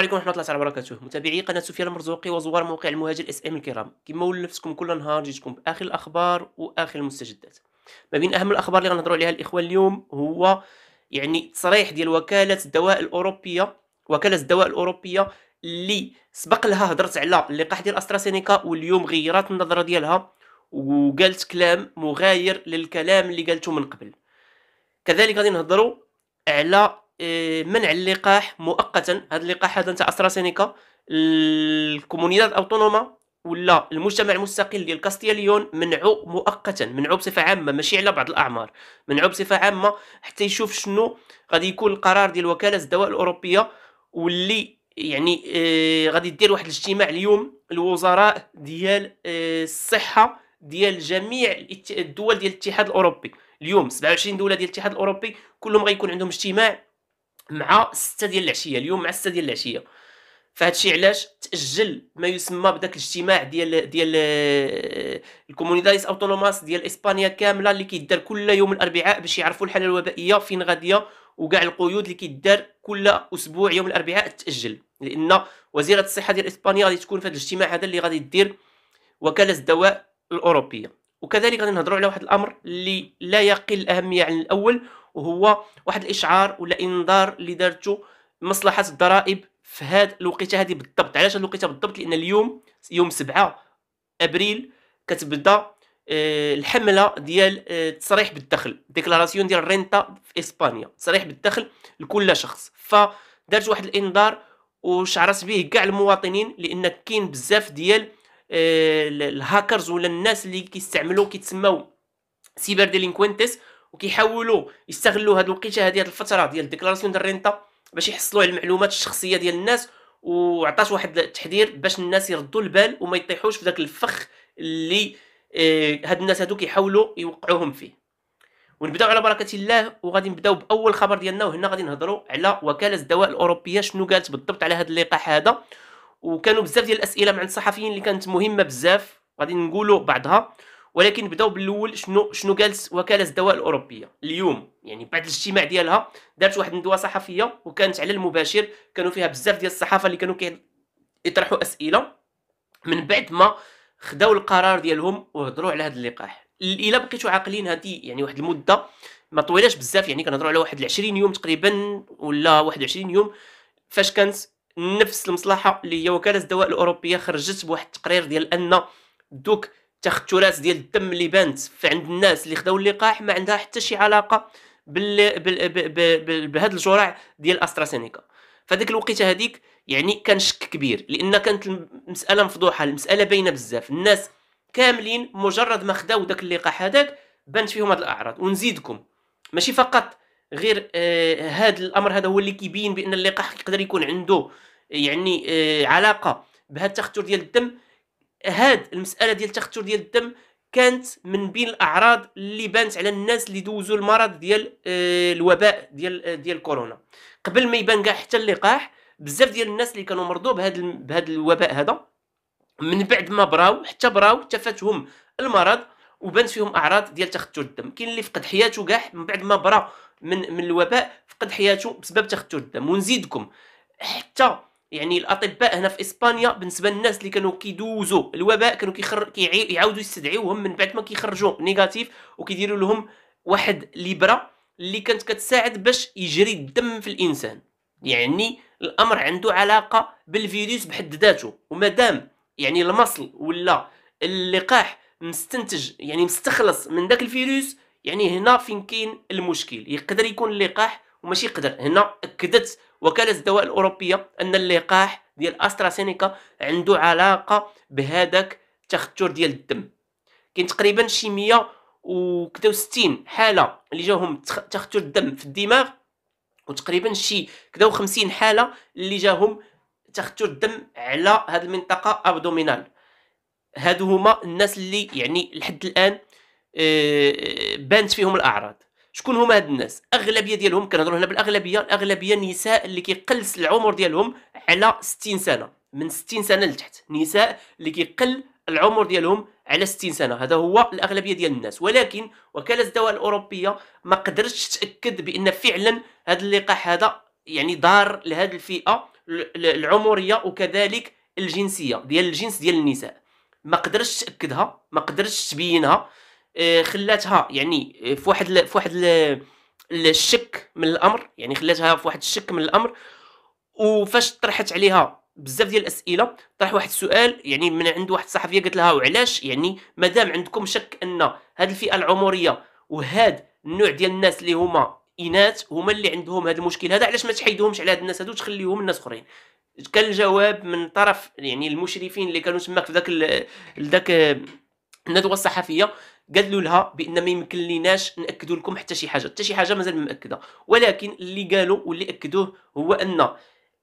عليكم ورحمه الله تعالى وبركاته متابعي قناه سفيان المرزوقي وزوار موقع المهاجر اس ام الكرام كما ولفتكم كل نهار جيتكم باخر الاخبار واخر المستجدات ما بين اهم الاخبار اللي غنهضروا عليها الاخوه اليوم هو يعني تصريح ديال وكاله الدواء الاوروبيه وكاله الدواء الاوروبيه اللي سبق لها هضرت على اللقاح ديال استراسينيكا واليوم غيرات النظره ديالها وقالت كلام مغاير للكلام اللي قالته من قبل كذلك غادي نهضروا على آه، منع اللقاح مؤقتا هذا اللقاح هذا نتاع استراسينيكا الكومونيدات اوتونوما ولا المجتمع المستقل ديال كاستيا ليون منعو مؤقتا منعو بصفه عامه ماشي على بعض الاعمار منعو بصفه عامه حتى يشوف شنو غادي يكون القرار ديال وكاله الدواء الاوروبيه واللي يعني آه غادي دير واحد الاجتماع اليوم الوزراء ديال آه الصحه ديال جميع الدول ديال الاتحاد الاوروبي اليوم 27 دوله ديال الاتحاد الاوروبي كلهم غيكون عندهم اجتماع مع 6 ديال العشيه اليوم مع 6 ديال العشيه فهاد الشيء علاش تاجل ما يسمى بداك الاجتماع ديال ديال آه، الكومونيداديس اوتونوماس ديال اسبانيا كامله اللي كيدار كل يوم الاربعاء باش يعرفوا الحاله الوبائيه فين غاديه وكاع القيود اللي كيدار كل اسبوع يوم الاربعاء تاجل لان وزيره الصحه ديال اسبانيا غادي تكون في هذا الاجتماع هذا اللي غادي دير وكاله الدواء الاوروبيه وكذلك غادي نهضروا على واحد الامر اللي لا يقل اهميه عن الاول وهو واحد الاشعار ولا انذار اللي دارته مصلحه الضرائب في هذه الوقيته هذه بالضبط علاش هذه الوقيته بالضبط لان اليوم يوم 7 ابريل كتبدا آه، الحمله ديال التصريح آه، بالدخل ديكلاراسيون ديال الرينتا في اسبانيا تصريح بالدخل لكل شخص فدارت واحد الانذار وشعرت به كاع المواطنين لان كاين بزاف ديال آه، الهاكرز ولا الناس اللي كيستعملوا كيتسموا سيبر ديلينكوينتس وكيحاولوا يستغلوا هذه الوقيته هذه الفتره ديال ديكلاراسيون ديال الرينتا باش يحصلوا على المعلومات الشخصيه ديال الناس وعطاش واحد التحذير باش الناس يردوا البال وما يطيحوش في ذاك الفخ اللي آه، هاد الناس هادو كيحاولوا يوقعوهم فيه ونبداو على بركه الله وغادي نبداو باول خبر ديالنا وهنا غادي نهضروا على وكاله الدواء الاوروبيه شنو قالت بالضبط على هذا اللقاح هذا وكانوا بزاف ديال الاسئله من الصحفيين اللي كانت مهمه بزاف غادي نقولوا بعضها ولكن بداو بالاول شنو شنو قالت وكاله الدواء الاوروبيه اليوم يعني بعد الاجتماع ديالها دارت واحد الندوه صحفيه وكانت على المباشر كانوا فيها بزاف ديال الصحافه اللي كانوا كيطرحوا اسئله من بعد ما خداو القرار ديالهم وهضروا على هذا اللقاح الا بقيتوا عاقلين هذه يعني واحد المده ما طويلاش بزاف يعني كنهضروا على واحد 20 يوم تقريبا ولا 21 يوم فاش كانت نفس المصلحه اللي هي وكاله الدواء الاوروبيه خرجت بواحد التقرير ديال ان دوك تخترات ديال الدم اللي بانت عند الناس اللي خداو اللقاح ما عندها حتى شي علاقه بال بال بهاد الجرعه ديال استراسينيكا فداك الوقيته هذيك يعني كان شك كبير لان كانت المساله مفضوحه المساله باينه بزاف الناس كاملين مجرد ما خداو داك اللقاح هذاك بانت فيهم هاد الاعراض ونزيدكم ماشي فقط غير آه هاد الامر هذا هو اللي كيبين بان اللقاح يقدر يكون عنده يعني آه علاقه بهاد التختر ديال الدم هاد المساله ديال التخثر ديال الدم كانت من بين الاعراض اللي بانت على الناس اللي دوزوا المرض ديال آه، الوباء ديال آه، ديال كورونا قبل ما يبان كاع حتى اللقاح بزاف ديال الناس اللي كانوا مرضوا بهذا بهذا الوباء هذا من بعد ما براو حتى براو تفاتهم المرض وبان فيهم اعراض ديال تختر الدم كاين اللي فقد حياته كاع من بعد ما برا من من الوباء فقد حياته بسبب تختر الدم ونزيدكم حتى يعني الاطباء هنا في اسبانيا بالنسبه للناس اللي كانوا كيدوزوا الوباء كانوا كيخر كيعاودوا يستدعيوهم من بعد ما كيخرجوا نيجاتيف وكيديروا لهم واحد ليبرا اللي كانت كتساعد باش يجري الدم في الانسان يعني الامر عنده علاقه بالفيروس بحد ذاته ومادام يعني المصل ولا اللقاح مستنتج يعني مستخلص من داك الفيروس يعني هنا فين كاين المشكل يقدر يكون اللقاح وماشي يقدر هنا اكدت وكالة الدواء الأوروبية أن اللقاح ديال أستراسينيكا عنده علاقة بهذاك التختر ديال الدم كاين تقريبا شي 160 حالة اللي جاهم تختر الدم في الدماغ وتقريبا شي كدا و50 حالة اللي جاهم تختر الدم على هذه المنطقة أبدومينال هادو هما الناس اللي يعني لحد الآن آه، بانت فيهم الأعراض شكون هما هاد الناس اغلبيه ديالهم كنهضروا هنا بالاغلبيه الاغلبيه نساء اللي كيقلص العمر ديالهم على 60 سنه من 60 سنه لتحت نساء اللي كيقل العمر ديالهم على 60 سنه هذا هو الاغلبيه ديال الناس ولكن وكاله الدواء الاوروبيه ما قدرتش تاكد بان فعلا هذا اللقاح هذا يعني دار لهذه الفئه العمريه وكذلك الجنسيه ديال الجنس ديال النساء ما قدرتش تاكدها ما قدرتش تبينها آه، خلاتها يعني آه، في واحد في واحد الشك من الامر يعني خلاتها في واحد الشك من الامر وفاش طرحت عليها بزاف ديال الاسئله طرح واحد السؤال يعني من عند واحد الصحفيه قالت لها وعلاش يعني مادام عندكم شك ان هذه الفئه العمريه وهاد النوع ديال الناس اللي هما اناث هما اللي عندهم هذا المشكل هذا علاش ما تحيدوهمش على هاد الناس هادو تخليهم الناس اخرين كان الجواب من طرف يعني المشرفين اللي كانوا تماك في ذاك ذاك الندوه الصحفيه قالوا لها بان ما يمكن ليناش ناكدوا لكم حتى شي حاجه حتى شي حاجه مازال ما مأكده ولكن اللي قالوا واللي اكدوه هو ان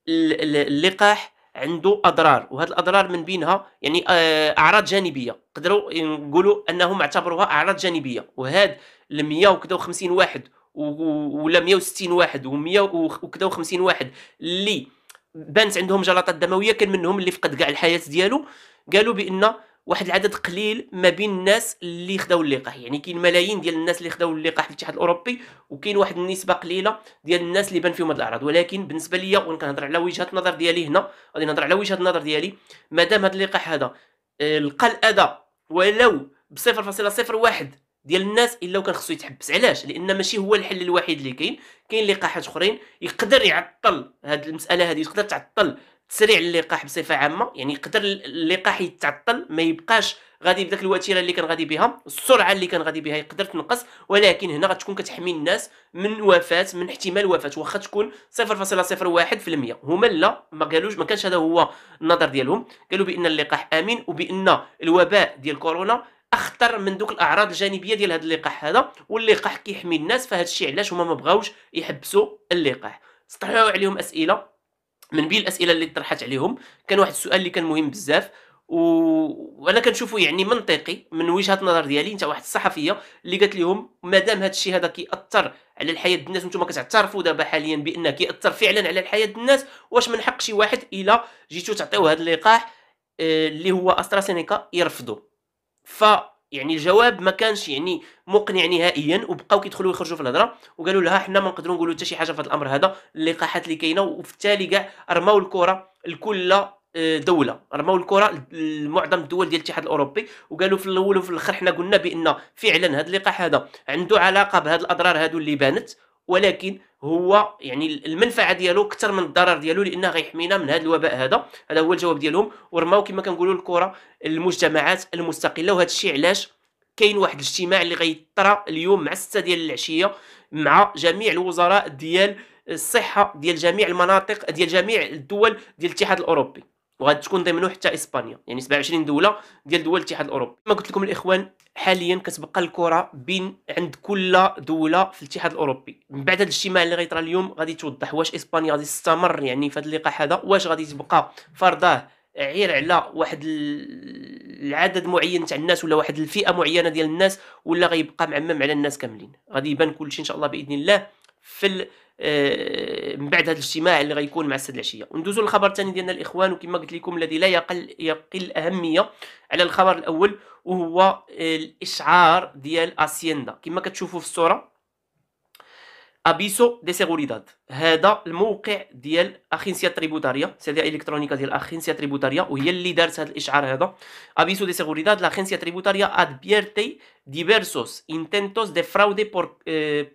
اللقاح عنده اضرار وهذه الاضرار من بينها يعني آه، اعراض جانبيه قدروا نقولوا انهم اعتبروها اعراض جانبيه وهذا ال 150 واحد ولا 160 واحد و150 واحد اللي بانت عندهم جلطات دمويه كان منهم اللي فقد كاع الحياه ديالو قالوا بان واحد العدد قليل ما بين الناس اللي خداو اللقاح يعني كاين ملايين ديال الناس اللي خداو اللقاح في الاتحاد الاوروبي وكاين واحد النسبه قليله ديال الناس اللي بان فيهم هاد الاعراض ولكن بالنسبه ليا وانا كنهضر على وجهه النظر ديالي هنا غادي نهضر على وجهه النظر ديالي مادام هاد اللقاح هذا آه، لقى الاذى ولو ب 0.01 ديال الناس الا كان خصو يتحبس علاش لان ماشي هو الحل الوحيد اللي كاين كاين لقاحات اخرين يقدر يعطل هاد المساله هذه تقدر تعطل سريع اللقاح بصفه عامه يعني يقدر اللقاح يتعطل ما يبقاش غادي بداك الوتيره اللي كان غادي بها السرعه اللي كان غادي بها يقدر تنقص ولكن هنا غتكون كتحمي الناس من وفاه من احتمال وفاه واخا تكون 0.01% هما لا ما قالوش ما كانش هذا هو النظر ديالهم قالوا بان اللقاح امين وبان الوباء ديال كورونا اخطر من دوك الاعراض الجانبيه ديال هذا اللقاح هذا واللقاح كيحمي الناس فهادشي علاش هما ما بغاوش يحبسوا اللقاح سطحوا عليهم اسئله من بين الاسئله اللي طرحت عليهم كان واحد السؤال اللي كان مهم بزاف و... وانا كنشوفه يعني منطقي من وجهه نظر ديالي انت واحد الصحفيه اللي قالت لهم مادام هذا الشيء هذا كيأثر على الحياه الناس وانتم كتعترفوا دابا حاليا بانه كيأثر فعلا على الحياه الناس واش من حق شي واحد الا جيتو تعطيوه هذا اللقاح آه، اللي هو استراسينيكا يرفضوا ف يعني الجواب ما كانش يعني مقنع نهائيا وبقاو كيدخلوا يخرجوا في الهضره وقالوا لها حنا ما نقدروا نقولوا حتى شي حاجه في هذا الامر هذا اللقاحات اللي كاينه وفي التالي كاع رماو الكره لكل آه، دوله رماو الكره لمعظم الدول ديال الاتحاد الاوروبي وقالوا في الاول وفي الاخر حنا قلنا بان فعلا هذا اللقاح هذا عنده علاقه بهذه الاضرار هادو اللي بانت ولكن هو يعني المنفعه ديالو اكثر من الضرر ديالو لانه غيحمينا من هذا الوباء هذا هذا هو الجواب ديالهم ورماو كما كنقولوا الكره المجتمعات المستقله وهذا الشيء علاش كاين واحد الاجتماع اللي غيطرى اليوم مع 6 ديال العشيه مع جميع الوزراء ديال الصحه ديال جميع المناطق ديال جميع الدول ديال الاتحاد الاوروبي وغتكون ضمنه حتى اسبانيا يعني 27 دوله ديال دول الاتحاد الاوروبي كما قلت لكم الاخوان حاليا كتبقى الكره بين عند كل دوله في الاتحاد الاوروبي من بعد هذا الاجتماع اللي غيطرا اليوم غادي توضح واش اسبانيا غادي تستمر يعني في هذا اللقاح هذا واش غادي تبقى فرضاه غير على واحد العدد معين تاع الناس ولا واحد الفئه معينه ديال الناس ولا غيبقى معمم على الناس كاملين غادي يبان كلشي ان شاء الله باذن الله في آه، من بعد هذا الاجتماع اللي غيكون مع السد العشيه وندوزو للخبر الثاني ديالنا الاخوان وكما قلت لكم الذي لا يقل يقل اهميه على الخبر الاول وهو آه، الاشعار ديال اسيندا كما كتشوفوا في الصوره ابيسو دي سيغوريداد هذا الموقع ديال اخينسيا تريبوتاريا سيدي الكترونيكا ديال اخينسيا تريبوتاريا وهي اللي دارت هذا الاشعار هذا ابيسو دي سيغوريداد لاخينسيا تريبوتاريا ادبيرتي ديفيرسوس انتنتوس دي فراودي بور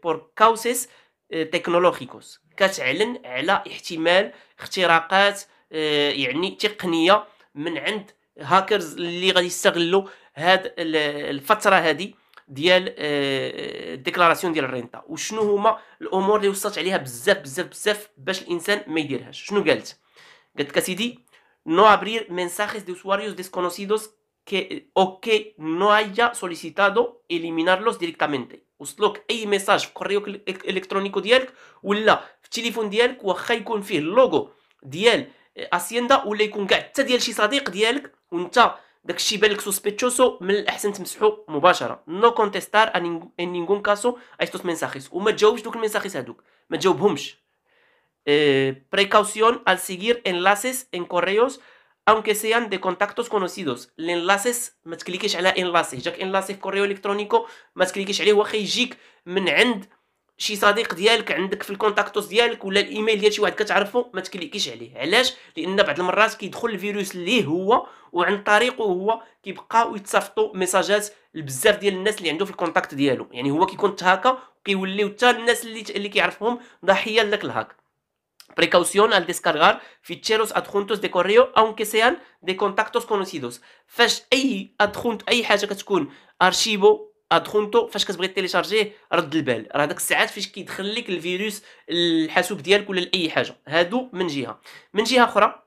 بور كاوسيس آه، تكنولوجيكوس كتعلن على احتمال اختراقات آه، يعني تقنيه من عند هاكرز اللي غادي يستغلوا هاد الفتره هذه ديال آه، الديكلاراسيون ديال الرينتا وشنو هما الامور اللي وصلت عليها بزاف بزاف بزاف باش الانسان ما يديرهاش شنو قالت قالت كسيدي نو ابرير مينساجيس دو سواريوس ديسكونوسيدوس que o que no haya solicitado eliminarlos directamente. Usar un mensaje, correo e, electrónico de él, un teléfono de él, o hay confid. Luego de él, hacienda o ley con que. Si el chisadeq de él, un chao de que si belk sospechoso del absentismo o mbaçara. No contestar en ningún caso a estos mensajes. O me llamo yo de que el mensaje sea de que. Me Precaución al seguir enlaces en correos. aunque sean de contactos conocidos الانلاصيس ما تكليكيش على انلاصي جاك انلاصي في كوريو الكترونيكو ما تكليكيش عليه واخا يجيك من عند شي صديق ديالك عندك في الكونتاكتوس ديالك ولا الايميل ديال شي واحد كتعرفو ما تكليكيش عليه علاش لان بعض المرات كيدخل الفيروس ليه هو وعن طريقه هو كيبقاو يتصافطوا ميساجات لبزاف ديال الناس اللي عنده في الكونتاكت ديالو يعني هو كيكون تهاكا وكيوليو حتى الناس اللي اللي كيعرفهم ضحيه لك الهاك Precaución al descargar ficheros adjuntos de correo aunque sean de contactos conocidos فاش اي ادخونت اي حاجه كتكون ارشيفو ادخونتو فاش كتبغي تيليشارجيه رد البال راه داك الساعات فاش كيدخل لك الفيروس الحاسوب ديالك ولا اي حاجه هادو من جهه من جهه اخرى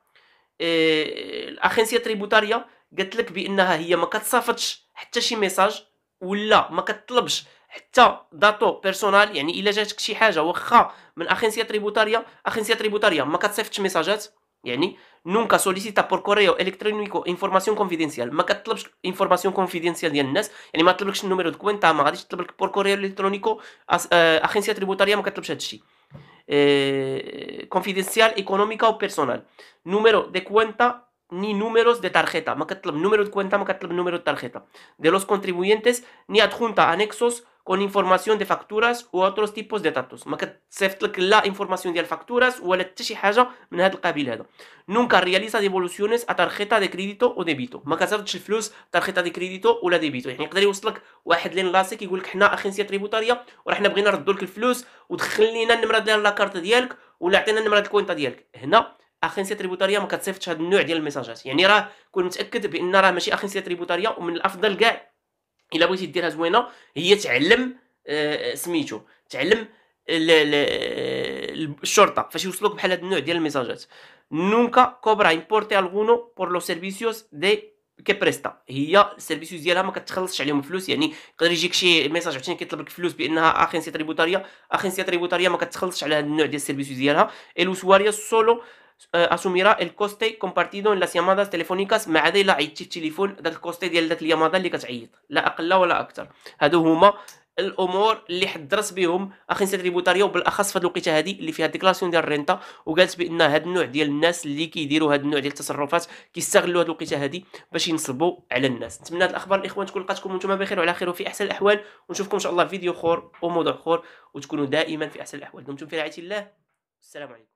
إيه الاخنسيه تريبوتاريه قالت لك بانها هي ما كتصافطش حتى شي ميساج ولا ما كتطلبش حتى داتو بيرسونال يعني الا جاتك شي حاجه واخا من correo تريبوتاريا la تريبوتاريا ما كتصيفطش ميساجات يعني نونكا سوليسيتا بور كوريو الكترونيكو انفورماسيون كونفيدينسيال ما كتطلبش انفورماسيون كونفيدينسيال ديال الناس يعني ما ما غاديش بور كوريو الكترونيكو تريبوتاريا ما confidencial, económica o personal. Número de cuenta ni números de tarjeta. Número de cuenta, número de tarjeta. De los contribuyentes, ni adjunta anexos con انفورماسيون دي فاكتوراس واتروس تيبوس دي داتوس ما كتصيفط لك لا انفورماسيون ديال فاكتوراس ولا حتى شي حاجه من هذا القبيل هذا نونكا رياليزا ديفولوسيونيس ا تارخيتا دي كريديتو او ديبيتو ما كتصرفش الفلوس تارخيتا دي كريديتو ولا ديبيتو يعني يقدر يوصلك واحد لين لاسيك يقول لك حنا اخنسيه تريبوتاريه وحنا بغينا نردوا لك الفلوس ودخل لينا النمره ديال لاكارت ديالك ولا عطينا نمره الكوينتا ديالك هنا اخنسيه تريبوتاريه ما كتصيفطش هذا النوع ديال الميساجات يعني راه كون متاكد بان راه ماشي اخنسيه تريبوتاريه ومن الافضل كاع الا بغيتي ديرها زوينه هي تعلم آه، سميتو تعلم الشرطه فاش يوصلوك بحال هذا النوع ديال الميساجات نونكا كوبرا امبورتي الغونو بور لو سيرفيسيوس دي كبريستا هي السيرفيسيوس ديالها ما كتخلصش عليهم فلوس يعني يقدر يجيك شي ميساج عاوتاني كيطلب لك فلوس بانها اخنسيا تريبوتاريا اخنسيا تريبوتاريا ما كتخلصش على هذا النوع ديال السيرفيسيوس ديالها الوسواريا سولو اسوميرا الكوستي كومبارتيدو لات ليامادات تليفونيكات ما عدا الا عيطتي في التليفون هذا الكوستي ديال ذات اليامادا اللي كتعيط لا اقل ولا اكثر هادو هما الامور اللي حضرت بهم اخي اخنسه تريبوتاريا وبالاخص في هذه الوقيته هذه اللي فيها ديكلاسيون ديال الرينتا وقالت بان هذا النوع ديال الناس اللي كيديروا هذا النوع ديال التصرفات كيستغلوا هذه الوقيته هذه باش ينصبوا على الناس نتمنى هذه الاخبار الاخوان تكون لقاتكم وانتم بخير وعلى خير وفي احسن الاحوال ونشوفكم ان شاء الله في فيديو اخر وموضوع اخر وتكونوا دائما في احسن الاحوال دمتم في رعايه الله السلام عليكم